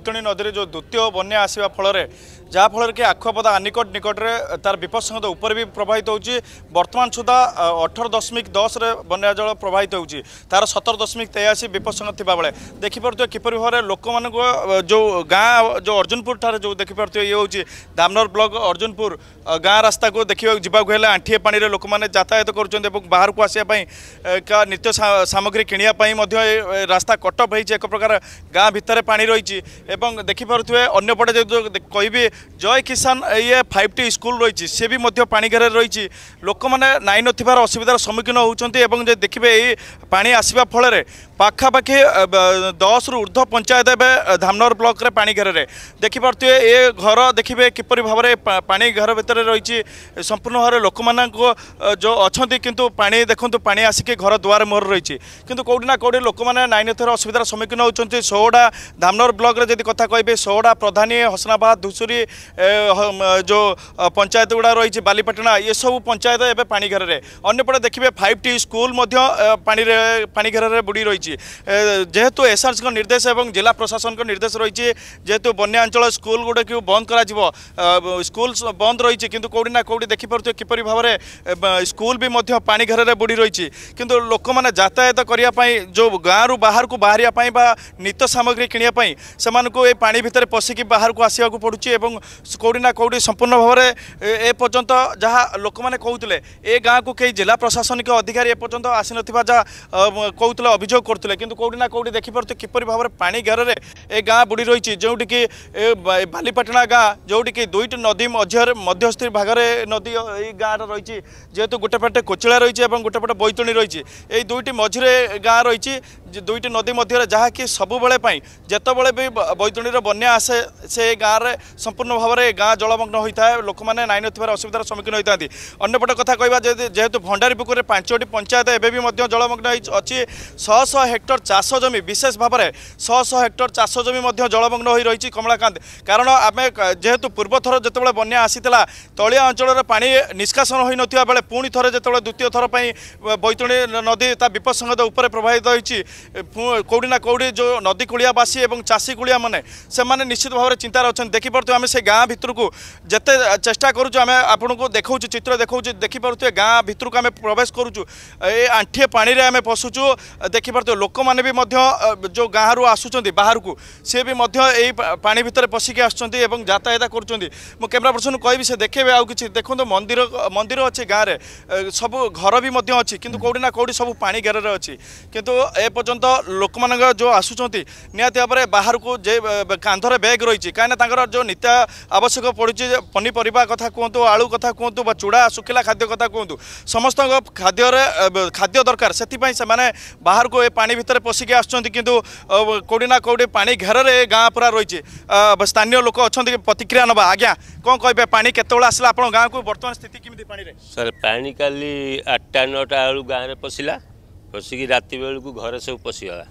ଉତ୍ତଣୀ ନଦୀରେ ଯେଉଁ ଦ୍ୱିତୀୟ ବନ୍ୟା ଆସିବା ଫଳରେ ଯାହାଫଳରେ କି ଆଖୁଆପଦା ଆନିକଟ ନିକଟରେ ତାର ବିପଦସଂଗତ ଉପରେ ବି ପ୍ରଭାବିତ ହେଉଛି ବର୍ତ୍ତମାନ ସୁଦ୍ଧା ଅଠର ଦଶମିକ ଦଶରେ ବନ୍ୟା ଜଳ ପ୍ରଭାବିତ ହେଉଛି ତାର ସତର ଦଶମିକ ତେୟାଅଶୀ ବିପଦସଂଗତ ଥିବାବେଳେ ଦେଖିପାରୁଥିବେ କିପରି ଭାବରେ ଲୋକମାନଙ୍କ ଯେଉଁ ଗାଁ ଯେଉଁ ଅର୍ଜୁନପୁରଠାରେ ଯେଉଁ ଦେଖିପାରୁଥିବେ ଇଏ ହେଉଛି ଦାମନର ବ୍ଲକ ଅର୍ଜୁନପୁର ଗାଁ ରାସ୍ତାକୁ ଦେଖିବାକୁ ଯିବାକୁ ହେଲେ ଆଣ୍ଠିଏ ପାଣିରେ ଲୋକମାନେ ଯାତାୟାତ କରୁଛନ୍ତି ଏବଂ ବାହାରକୁ ଆସିବା ପାଇଁ ନିତ୍ୟ ସାମଗ୍ରୀ କିଣିବା ପାଇଁ ମଧ୍ୟ ରାସ୍ତା କଟଅଫ୍ ହୋଇଛି ଏକ ପ୍ରକାର ଗାଁ ଭିତରେ ପାଣି ରହିଛି এবং দেখিপারে অন্যপটে যদি কহবি জয় কিষান ইয়ে ফাইভ টি স্কুল রয়েছে সে বি পাঘেরে রয়েছে লোক মানে নাই নথিবার অসুবিধার সম্মুখীন হচ্ছেন এবং যদি দেখবে এই পা আসবা ফলের পাখাপাখি দশ রু ঊর্ধ্ব পঞ্চায়েত এবে ধামনগর ব্লকরে পাঘেরে দেখিপারে এ ঘর দেখবে কিপর ভাবে পাঘের ভিতরে রয়েছে সম্পূর্ণ ভাবে লোক মানুষ যে কিন্তু পা দেখুন পা আসিকি ঘর দুয়ার মোহর রয়েছে কিন্তু কোটি না কোটি লোক মানে নাই নথিবার অসুবিধার সম্মুখীন হচ্ছেন সোহডা ধামনগর ব্লকরে যদি কথা কহবে সোহড়া প্রধানী হসনাবাদ ধূসুরি যে পঞ্চায়েত গুড়া রয়েছে বালিপাটনা এসব পঞ্চায়েত এবে পাঘেরের অন্যপটে দেখবে ফাইভ টি স্কুল পাঘেরের বুড়ি রয়েছে যেহেতু এসআরস নির্দেশ এবং জেলা প্রশাসন নির্দেশ রয়েছে যেহেতু বন্যাঞ্চল স্কুল গুড়ি বন্ধ করা স্কুল বন্ধ রয়েছে কিন্তু কোটি না কোটি দেখিপারে কিপর ভাবে স্কুল বি পাঘেরের বুড়ি রয়েছে কিন্তু লোক মানে যাতায়াত করা যে গাঁরু বাহারক বাহারা বা নিত্য সামগ্রী কিনা সে ଲୋକମାନଙ୍କୁ ଏ ପାଣି ଭିତରେ ପଶିକି ବାହାରକୁ ଆସିବାକୁ ପଡ଼ୁଛି ଏବଂ କେଉଁଠି ନା କେଉଁଠି ସମ୍ପୂର୍ଣ୍ଣ ଭାବରେ ଏ ପର୍ଯ୍ୟନ୍ତ ଯାହା ଲୋକମାନେ କହୁଥିଲେ ଏ ଗାଁକୁ କେହି ଜିଲ୍ଲା ପ୍ରଶାସନିକ ଅଧିକାରୀ ଏପର୍ଯ୍ୟନ୍ତ ଆସିନଥିବା ଯାହା କହୁଥିଲେ ଅଭିଯୋଗ କରୁଥିଲେ କିନ୍ତୁ କେଉଁଠି ନା କେଉଁଠି ଦେଖିପାରୁଥିଲେ କିପରି ଭାବରେ ପାଣି ଘେରରେ ଏ ଗାଁ ବୁଡ଼ି ରହିଛି ଯେଉଁଠିକି ବାଲିପାଟଣା ଗାଁ ଯେଉଁଠିକି ଦୁଇଟି ନଦୀ ମଧ୍ୟରେ ମଧ୍ୟସ୍ଥ ଭାଗରେ ନଦୀ ଏଇ ଗାଁରେ ରହିଛି ଯେହେତୁ ଗୋଟେ ପଟେ କୋଚିଳା ରହିଛି ଏବଂ ଗୋଟେ ପଟେ ବୈତଣୀ ରହିଛି ଏଇ ଦୁଇଟି ମଝିରେ ଗାଁ ରହିଛି ଦୁଇଟି ନଦୀ ମଧ୍ୟରେ ଯାହାକି ସବୁବେଳେ ପାଇଁ ଯେତେବେଳେ ବି ବୈତରଣୀର ବନ୍ୟା ଆସେ ସେ ଗାଁରେ ସମ୍ପୂର୍ଣ୍ଣ ଭାବରେ ଗାଁ ଜଳମଗ୍ନ ହୋଇଥାଏ ଲୋକମାନେ ନାଇଁ ନଥିବାର ଅସୁବିଧାର ସମ୍ମୁଖୀନ ହୋଇଥାନ୍ତି ଅନ୍ୟପଟ କଥା କହିବା ଯେହେତୁ ଭଣ୍ଡାରୀ ପୋଖରୀରେ ପାଞ୍ଚଟି ପଞ୍ଚାୟତ ଏବେ ବି ମଧ୍ୟ ଜଳମଗ୍ନ ଅଛି ଶହ ଶହ ହେକ୍ଟର ଚାଷ ଜମି ବିଶେଷ ଭାବରେ ଶହ ଶହ ହେକ୍ଟର ଚାଷ ଜମି ମଧ୍ୟ ଜଳମଗ୍ନ ହୋଇ ରହିଛି କମଳାକାନ୍ତ କାରଣ ଆମେ ଯେହେତୁ ପୂର୍ବଥର ଯେତେବେଳେ ବନ୍ୟା ଆସିଥିଲା ତଳିଆ ଅଞ୍ଚଳର ପାଣି ନିଷ୍କାସନ ହୋଇନଥିବା ବେଳେ ପୁଣି ଥରେ ଯେତେବେଳେ ଦ୍ୱିତୀୟ ଥର ପାଇଁ ବୈତରଣୀ ନଦୀ ତା ବିପଦସଂଗତ ଉପରେ ପ୍ରଭାବିତ ହୋଇଛି কোটি না কোটি যে নদী কূলিয়াবাসী এবং চাষী কূলিয়া মানে সে নিশ্চিত ভাবে চিন্তার অনেক দেখিপারে আমি সেই গাঁ ভিতরক যেতে চেষ্টা করছু আমি আপনার দেখছু চিত্র দেখছু দেখিপারে গাঁ ভিতরক আমি প্রবেশ করছু এই আঁঠিয়ে পাড়ি আমি পশুছু দেখিপারে লোক মানে যে গাঁরু আসুচার বাহারক সি বি এই পাঁচ ভিতরে পশিকি আসছেন এবং যাতায়াত করছেন মু ক্যামেরা পর্সন কবি সে দেখবে আউ কিছু দেখুন মন্দির মন্দির অছে গাঁরে সব ঘর বি অ কিন্তু কোটি না কোটি সব পাঁড়ি ঘেরে অ কিন্তু এ পর্যন্ত পর্যন্ত লোক যে আসুচার নিহতি ভাবে বাহারক যে কাঁধরে ব্যাগ রয়েছে কিনা তাঁর যে নিত্যা আবশ্যক পড়ুছে পনিপরিবা কথা কুহতু আলু কথা কুহতু বা চূড়া শুখিলা খাদ্য কথা কুহতু সমস্ত খাদ্যরে খাদ্য দরকার সেপাই সে বাহারক এ পানি ভিতরে পশিকি আসছেন কিন্তু কোটি না কোটি পানি ঘেরে গাঁ পুরা রয়েছে স্থানীয় লোক অনেক প্রতিক্রিয়া নেবা আজ্ঞা কম কে পানি কেতবে আসলে আপনার গাঁকু বর্তমান স্থিতি কমিটি পানি স্যার পানি কালি আটটা নটা বেলু গাঁরে পশিলা ପଶିକି ରାତି ବେଳକୁ ଘରେ ସବୁ ପଶିଗଲା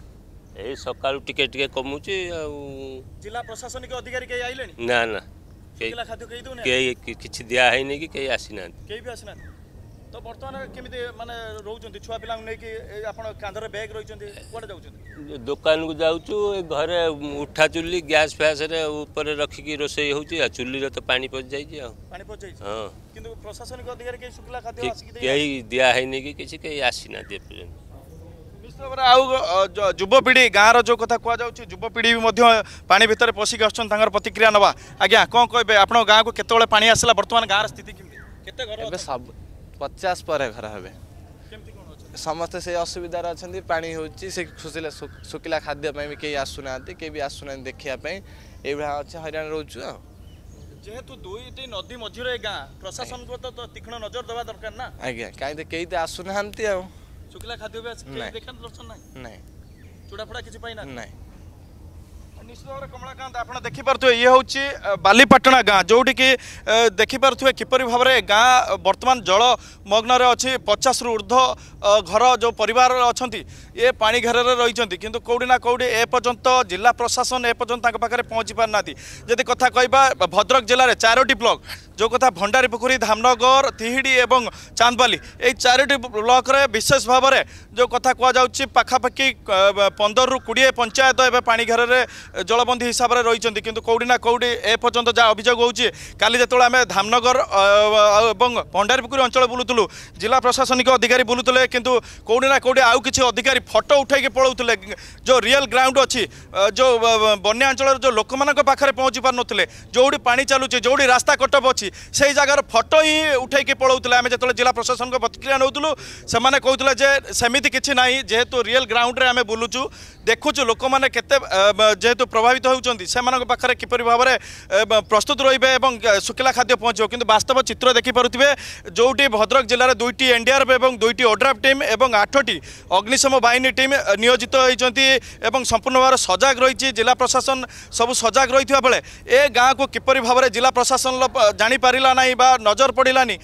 ଏଇ ସକାଳୁ ଟିକେ ଟିକେ କମୁଛି ଆଉ ଜିଲ୍ଲା ପ୍ରଶାସନିକ ଅଧିକାରୀ କେହି ଆଇଲେଣି ନା ନା କେହି କିଛି ଦିଆ ହେଇନି କି କେହି ଆସିନାହାନ୍ତି କେହି ବି ଆସିନାହାନ୍ତି ତ ବର୍ତ୍ତମାନ କେମିତି ମାନେ ରହୁଛନ୍ତି ଛୁଆ ପିଲାଙ୍କୁ ନେଇକି ଆପଣ କାନ୍ଧରେ ବ୍ୟାଗ୍ ରହିଛନ୍ତି କୁଆଡ଼େ ଯାଉଛନ୍ତି ଦୋକାନକୁ ଯାଉଛୁ ଏ ଘରେ ଉଠା ଚୁଲି ଗ୍ୟାସ୍ ଫ୍ୟାସ୍ରେ ଉପରେ ରଖିକି ରୋଷେଇ ହେଉଛି ଆଉ ଚୁଲିରେ ତ ପାଣି ପଚିଯାଇଛି ଆଉ ପାଣି ପଶିଯାଇଛି ହଁ କିନ୍ତୁ ପ୍ରଶାସନିକ ଅଧିକାରୀ କେହି ଶୁଖିଲା ଖାଦ୍ୟ କେହି ଦିଆ ହେଇନି କି କିଛି କେହି ଆସିନାହାନ୍ତି ଏପର୍ଯ୍ୟନ୍ତ आवपीढ़ी गाँव रो कथ कौन भी पा भितर पशिक आसर प्रतिक्रिया ना आज्ञा कौन कहे आप गाँव को कते पा आसला बर्तमान गाँव रिथित सब पचास पर घर हे समस्ते से असुविधा अच्छा पा हो खुशी शुकला खाद्यपाई भी के भी आसूना देखापी ये हईरा रोचु जेहेतु दुईटी नदी मझी गाँ प्रशासन को तो तीक्षण नजर दवा दरकार ना आज्ञा कहीं कई तो आसूना শুকলা খাদ্য অভ্যাস দেখেন লক্ষণ নাই নাই চুড়া ফোড়া কিছু পাই না নাই নিশ্চিত ভাବରେ କମଳାକାନ୍ତ ଆପଣ ଦେଖିପାରୁଥିବେ ଇଏ ହେଉଛି ବାଲିପାଟଣା ଗାଁ ଯେଉଁଠିକି ଦେଖିପାରୁଥିବେ କିପରି ଭାବରେ ଗାଁ ବର୍ତ୍ତମାନ ଜଳମଗ୍ନରେ ଅଛି ପଚାଶରୁ ଉର୍ଦ୍ଧ୍ୱ ଘର ଯେଉଁ ପରିବାର ଅଛନ୍ତି ଏ ପାଣି ଘେରରେ ରହିଛନ୍ତି କିନ୍ତୁ କେଉଁଠି ନା କେଉଁଠି ଏପର୍ଯ୍ୟନ୍ତ ଜିଲ୍ଲା ପ୍ରଶାସନ ଏପର୍ଯ୍ୟନ୍ତ ତାଙ୍କ ପାଖରେ ପହଞ୍ଚି ପାରିନାହାନ୍ତି ଯଦି କଥା କହିବା ଭଦ୍ରକ ଜିଲ୍ଲାରେ ଚାରୋଟି ବ୍ଲକ ଯେଉଁ କଥା ଭଣ୍ଡାରୀ ପୋଖରୀ ଧାମନଗର ତିହିଡ଼ି ଏବଂ ଚାନ୍ଦବାଲି ଏଇ ଚାରୋଟି ବ୍ଲକରେ ବିଶେଷ ଭାବରେ ଯେଉଁ କଥା କୁହାଯାଉଛି ପାଖାପାଖି ପନ୍ଦରରୁ କୋଡ଼ିଏ ପଞ୍ଚାୟତ ଏବେ ପାଣିଘେରରେ ଜଳବନ୍ଦୀ ହିସାବରେ ରହିଛନ୍ତି କିନ୍ତୁ କେଉଁଠି ନା କେଉଁଠି ଏ ପର୍ଯ୍ୟନ୍ତ ଯାହା ଅଭିଯୋଗ ହେଉଛି କାଲି ଯେତେବେଳେ ଆମେ ଧାମନଗର ଏବଂ ଭଣ୍ଡାରୀପୁକୁରୀ ଅଞ୍ଚଳ ବୁଲୁଥିଲୁ ଜିଲ୍ଲା ପ୍ରଶାସନିକ ଅଧିକାରୀ ବୁଲୁଥିଲେ କିନ୍ତୁ କେଉଁଠି ନା କେଉଁଠି ଆଉ କିଛି ଅଧିକାରୀ ଫଟୋ ଉଠାଇକି ପଳାଉଥିଲେ ଯେଉଁ ରିଅଲ୍ ଗ୍ରାଉଣ୍ଡ ଅଛି ଯେଉଁ ବନ୍ୟା ଅଞ୍ଚଳର ଯେଉଁ ଲୋକମାନଙ୍କ ପାଖରେ ପହଞ୍ଚି ପାରୁନଥିଲେ ଯେଉଁଠି ପାଣି ଚାଲୁଛି ଯେଉଁଠି ରାସ୍ତା କଟକ ଅଛି ସେଇ ଜାଗାର ଫଟୋ ହିଁ ଉଠାଇକି ପଳାଉଥିଲେ ଆମେ ଯେତେବେଳେ ଜିଲ୍ଲା ପ୍ରଶାସନଙ୍କ ପ୍ରତିକ୍ରିୟା ନେଉଥିଲୁ ସେମାନେ କହୁଥିଲେ ଯେ ସେମିତି ସେମିତି କିଛି ନାହିଁ ଯେହେତୁ ରିଏଲ୍ ଗ୍ରାଉଣ୍ଡରେ ଆମେ ବୁଲୁଛୁ ଦେଖୁଛୁ ଲୋକମାନେ କେତେ ଯେହେତୁ ପ୍ରଭାବିତ ହେଉଛନ୍ତି ସେମାନଙ୍କ ପାଖରେ କିପରି ଭାବରେ ପ୍ରସ୍ତୁତ ରହିବେ ଏବଂ ଶୁଖିଲା ଖାଦ୍ୟ ପହଞ୍ଚିବ କିନ୍ତୁ ବାସ୍ତବ ଚିତ୍ର ଦେଖିପାରୁଥିବେ ଯେଉଁଠି ଭଦ୍ରକ ଜିଲ୍ଲାରେ ଦୁଇଟି ଏନ୍ଡିଆର୍ଏଫ୍ ଏବଂ ଦୁଇଟି ଓଡ୍ରାଫ୍ ଟିମ୍ ଏବଂ ଆଠଟି ଅଗ୍ନିଶମ ବାହିନୀ ଟିମ୍ ନିୟୋଜିତ ହୋଇଛନ୍ତି ଏବଂ ସମ୍ପୂର୍ଣ୍ଣ ଭାବରେ ସଜାଗ ରହିଛି ଜିଲ୍ଲା ପ୍ରଶାସନ ସବୁ ସଜାଗ ରହିଥିବା ବେଳେ ଏ ଗାଁକୁ କିପରି ଭାବରେ ଜିଲ୍ଲା ପ୍ରଶାସନ ଜାଣିପାରିଲା ନାହିଁ ବା ନଜର ପଡ଼ିଲାନି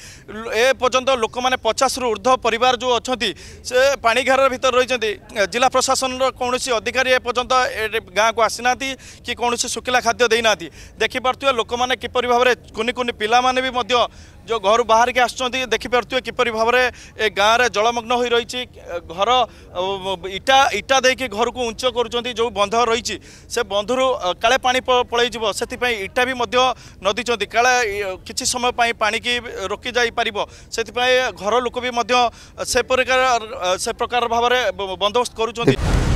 ଏ ପର୍ଯ୍ୟନ୍ତ ଲୋକମାନେ ପଚାଶରୁ ଉର୍ଦ୍ଧ୍ୱ ପରିବାର ଯେଉଁ ଅଛନ୍ତି ସେ ପାଣିଘେର ଭିତରେ ରହିଛନ୍ତି ଜିଲ୍ଲା ପ୍ରଶାସନର କୌଣସି ଅଧିକାରୀ ଏପର୍ଯ୍ୟନ୍ତ ଗାଁକୁ ଆସିନାହାନ୍ତି କି କୌଣସି ଶୁଖିଲା ଖାଦ୍ୟ ଦେଇନାହାନ୍ତି ଦେଖିପାରୁଥିବେ ଲୋକମାନେ କିପରି ଭାବରେ କୁନି କୁନି ପିଲାମାନେ ବି ମଧ୍ୟ जो घर बाहर के आखिपारे किपर भाव में ए गाँव में जलमग्न हो रही घर इटा इटा दे कि घर को उच्च कर जो बंध रही बंधर काले पा पलिजी से इटा भी नदी का किसी समय पा कि रोकी जापर से घर लोक भी से प्रकार से प्रकार भाव बंदोबस्त कर